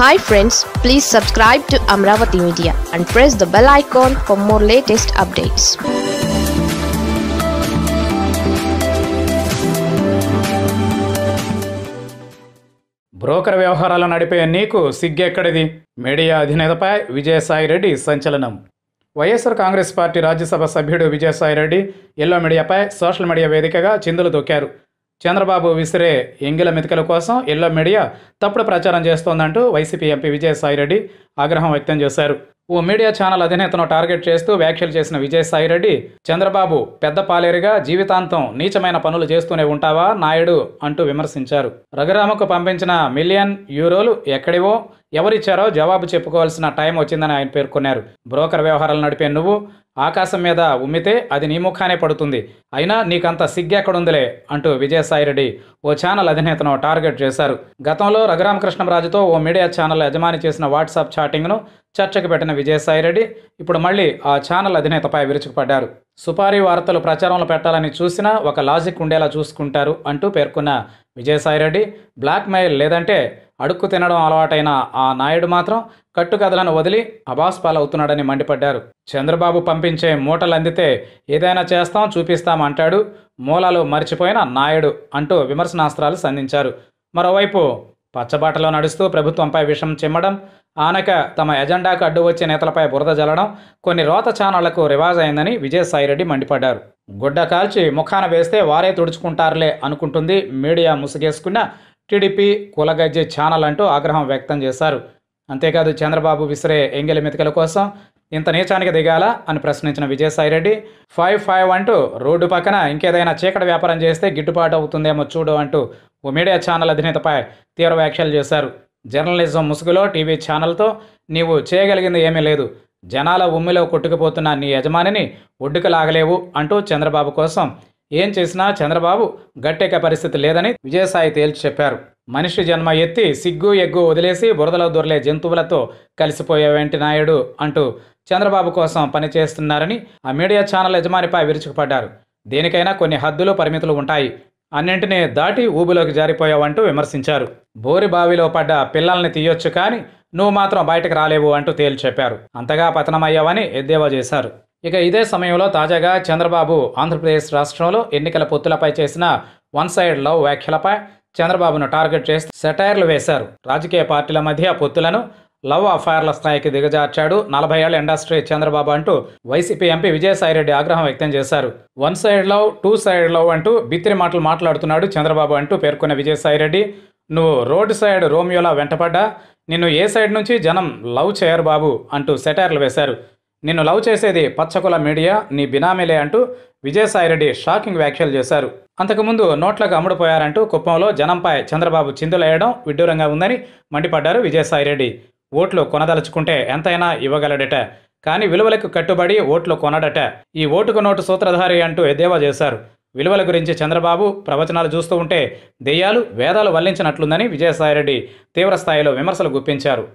hi friends please subscribe to Amaravati media and press the bell icon for more latest updates broker వ్యవహారాలు నడిపే నీకు సిగ్గెక్కడిది media అధినేతపై Vijayasai Reddy సంచలనం YSR Congress party Rajya Sabha సభ్యుడు Vijayasai Reddy yellow మీడియాపై social media వేదికగా చిందులు దొక్కారు చంద్రబాబు విసిరే ఎంగిల మెతికల కోసం ఎల్లో మీడియా తప్పుడు ప్రచారం చేస్తోందంటూ వైసీపీ ఎంపీ విజయసాయిరెడ్డి ఆగ్రహం వ్యక్తం చేశారు ఓ మీడియా ఛానల్ అధినేతను టార్గెట్ చేస్తూ వ్యాఖ్యలు చేసిన విజయసాయిరెడ్డి చంద్రబాబు పెద్ద పాలేరుగా జీవితాంతం నీచమైన పనులు చేస్తూనే ఉంటావా నాయుడు అంటూ విమర్శించారు రఘురామకు పంపించిన మిలియన్ యూరోలు ఎక్కడివో ఎవరిచ్చారో జవాబు చెప్పుకోవాల్సిన టైం వచ్చిందని ఆయన పేర్కొన్నారు బ్రోకర్ వ్యవహారాలు నడిపే నువ్వు ఆకాశం మీద ఉమ్మితే అది నీ ముఖానే పడుతుంది అయినా నీకంత సిగ్గెక్కడుందిలే అంటూ విజయసాయిరెడ్డి ఓ ఛానల్ అధినేతను టార్గెట్ చేశారు గతంలో రఘురామకృష్ణరాజుతో ఓ మీడియా ఛానల్ యజమాని చేసిన వాట్సాప్ చాటింగ్ను చర్చకు పెట్టిన విజయసాయిరెడ్డి ఇప్పుడు మళ్ళీ ఆ ఛానల్ అధినేతపై విరుచుకుపడ్డారు సుపారీ వార్తలు ప్రచారంలో పెట్టాలని చూసినా ఒక లాజిక్ ఉండేలా చూసుకుంటారు అంటూ పేర్కొన్న విజయసాయిరెడ్డి మెయిల్ లేదంటే అడుక్కు తినడం అలవాటైన ఆ నాయుడు మాత్రం కట్టుకథలను వదిలి అబాస్ పాలవుతున్నాడని మండిపడ్డారు చంద్రబాబు పంపించే మూటలు అందితే ఏదైనా చేస్తాం చూపిస్తాం అంటాడు మూలాలు మర్చిపోయిన నాయుడు అంటూ విమర్శనాస్త్రాలు సంధించారు మరోవైపు పచ్చబాటలో నడుస్తూ ప్రభుత్వంపై విషం చిమ్మడం ఆనక తమ ఎజెండాకు అడ్డు వచ్చే నేతలపై బురద జల్లడం కొన్ని రోత ఛానళ్లకు రివాజ్ అయిందని విజయసాయిరెడ్డి మండిపడ్డారు గుడ్డ కాల్చి ముఖాన వేస్తే వారే తుడుచుకుంటారులే అనుకుంటుంది మీడియా ముసుగేసుకున్న టీడీపీ కులగజ్జే ఛానల్ అంటూ ఆగ్రహం వ్యక్తం చేశారు అంతేకాదు చంద్రబాబు విసిరే ఎంగిలి మెతికల కోసం ఇంత నీచానికి దిగాల అని ప్రశ్నించిన విజయసాయిరెడ్డి ఫైవ్ ఫైవ్ అంటూ రోడ్డు పక్కన ఇంకేదైనా చీకటి వ్యాపారం చేస్తే గిట్టుబాటు అవుతుందేమో చూడు అంటూ ఓ మీడియా ఛానల్ అధినేతపై తీవ్ర వ్యాఖ్యలు చేశారు జర్నలిజం ముసుగులో టీవీ ఛానల్తో నీవు చేయగలిగింది ఏమీ లేదు జనాల ఉమ్మిలో కొట్టుకుపోతున్న నీ యజమానిని ఒడ్డుకు లాగలేవు అంటూ చంద్రబాబు కోసం ఏం చేసినా చంద్రబాబు గట్టెక్క పరిస్థితి లేదని విజయసాయి తేల్చి చెప్పారు మనిషి జన్మ ఎత్తి సిగ్గు ఎగ్గు వదిలేసి బురదలో దొరలే జంతువులతో కలిసిపోయే వెంటి నాయుడు అంటూ చంద్రబాబు కోసం పనిచేస్తున్నారని ఆ మీడియా ఛానల్ యజమానిపై విరుచుకుపడ్డారు దేనికైనా కొన్ని హద్దులు పరిమితులు ఉంటాయి అన్నింటినీ దాటి ఊబిలోకి జారిపోయావంటూ విమర్శించారు బోరి బావిలో పడ్డ పిల్లల్ని తీయొచ్చు కానీ నువ్వు మాత్రం బయటకు రాలేవు అంటూ తేల్చెప్పారు అంతగా పతనమయ్యావని ఎద్దేవా చేశారు ఇక ఇదే సమయంలో తాజాగా చంద్రబాబు ఆంధ్రప్రదేశ్ రాష్ట్రంలో ఎన్నికల పొత్తులపై చేసిన వన్ సైడ్ లవ్ వ్యాఖ్యలపై చంద్రబాబును టార్గెట్ చేసి సెటైర్లు వేశారు రాజకీయ పార్టీల మధ్య పొత్తులను లవ్ అఫైర్ల స్థాయికి దిగజార్చాడు నలభై ఏళ్ల ఇండస్ట్రీ చంద్రబాబు అంటూ వైసీపీ ఎంపీ విజయసాయిరెడ్డి ఆగ్రహం వ్యక్తం చేశారు one side love two side love అంటూ బిత్తిరి మాటలు మాట్లాడుతున్నాడు చంద్రబాబు అంటూ పేర్కొన్న విజయసాయిరెడ్డి నువ్వు రోడ్ సైడ్ రోమియోలా వెంటపడ్డా నిన్ను ఏ సైడ్ నుంచి జనం లవ్ చేయరు బాబు అంటూ సెటైర్లు వేశారు నిన్ను లవ్ చేసేది పచ్చకుల మీడియా నీ బినామీలే అంటూ విజయసాయిరెడ్డి షాకింగ్ వ్యాఖ్యలు చేశారు అంతకుముందు నోట్లకు అమ్ముడుపోయారంటూ కుప్పంలో జనంపై చంద్రబాబు చిందులేయడం విడ్డూరంగా ఉందని మండిపడ్డారు విజయసాయిరెడ్డి ఓట్లు కొనదలుచుకుంటే ఎంతైనా ఇవ్వగలడట కానీ విలువలకు కట్టుబడి ఓట్లు కొనడట ఈ ఓటుకు నోటు సూత్రధారి అంటూ ఎద్దేవా చేశారు విలువల గురించి చంద్రబాబు ప్రవచనాలు చూస్తూ ఉంటే దెయ్యాలు వేదాలు వల్లించినట్లుందని విజయసాయిరెడ్డి తీవ్రస్థాయిలో విమర్శలు గుప్పించారు